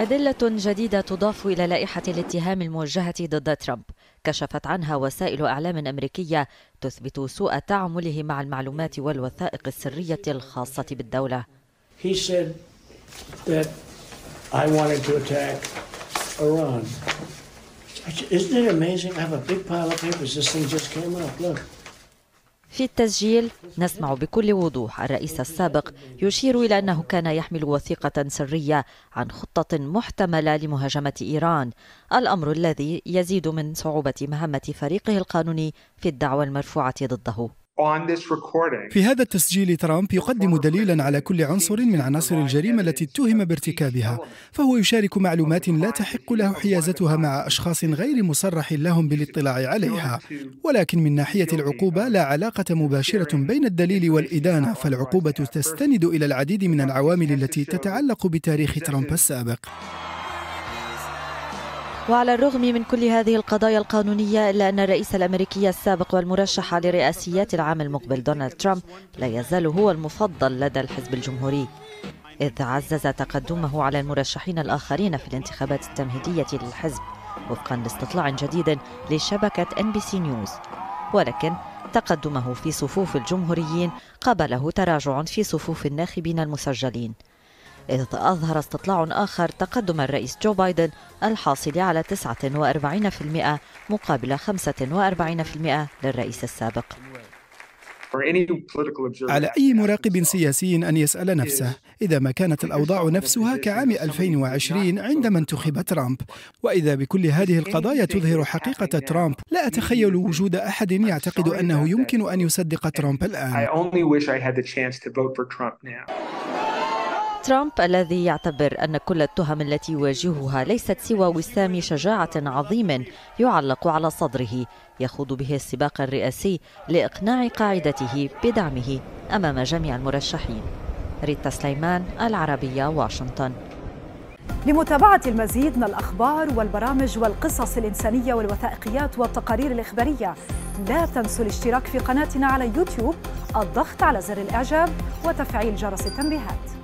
أدلة جديدة تضاف إلى لائحة الاتهام الموجهة ضد ترامب كشفت عنها وسائل أعلام أمريكية تثبت سوء تعامله مع المعلومات والوثائق السرية الخاصة بالدولة Isn't it amazing? I have a big pile of papers. This thing just came up. Look. في التسجيل نسمع بكل وضوح الرئيس السابق يشير إلى أنه كان يحمل وثيقة سرية عن خطة محتملة لمهاجمة إيران الأمر الذي يزيد من صعوبة مهمة فريقه القانوني في الدعوى المرفوعة ضده في هذا التسجيل ترامب يقدم دليلا على كل عنصر من عناصر الجريمه التي اتهم بارتكابها فهو يشارك معلومات لا تحق له حيازتها مع اشخاص غير مصرح لهم بالاطلاع عليها ولكن من ناحيه العقوبه لا علاقه مباشره بين الدليل والادانه فالعقوبه تستند الى العديد من العوامل التي تتعلق بتاريخ ترامب السابق وعلى الرغم من كل هذه القضايا القانونية إلا أن الرئيس الأمريكي السابق والمرشح لرئاسيات العام المقبل دونالد ترامب لا يزال هو المفضل لدى الحزب الجمهوري إذ عزز تقدمه على المرشحين الآخرين في الانتخابات التمهيدية للحزب وفقا لاستطلاع جديد لشبكة ان بي سي نيوز ولكن تقدمه في صفوف الجمهوريين قابله تراجع في صفوف الناخبين المسجلين إذ أظهر استطلاع آخر تقدم الرئيس جو بايدن الحاصل على 49% مقابل 45% للرئيس السابق على أي مراقب سياسي أن يسأل نفسه إذا ما كانت الأوضاع نفسها كعام 2020 عندما انتخب ترامب وإذا بكل هذه القضايا تظهر حقيقة ترامب لا أتخيل وجود أحد يعتقد أنه يمكن أن يصدق ترامب الآن ترامب الذي يعتبر أن كل التهم التي يواجهها ليست سوى وسام شجاعة عظيم يعلق على صدره يخوض به السباق الرئاسي لإقناع قاعدته بدعمه أمام جميع المرشحين ريتا سليمان العربية واشنطن لمتابعة المزيد من الأخبار والبرامج والقصص الإنسانية والوثائقيات والتقارير الإخبارية لا تنسوا الاشتراك في قناتنا على يوتيوب الضغط على زر الإعجاب وتفعيل جرس التنبيهات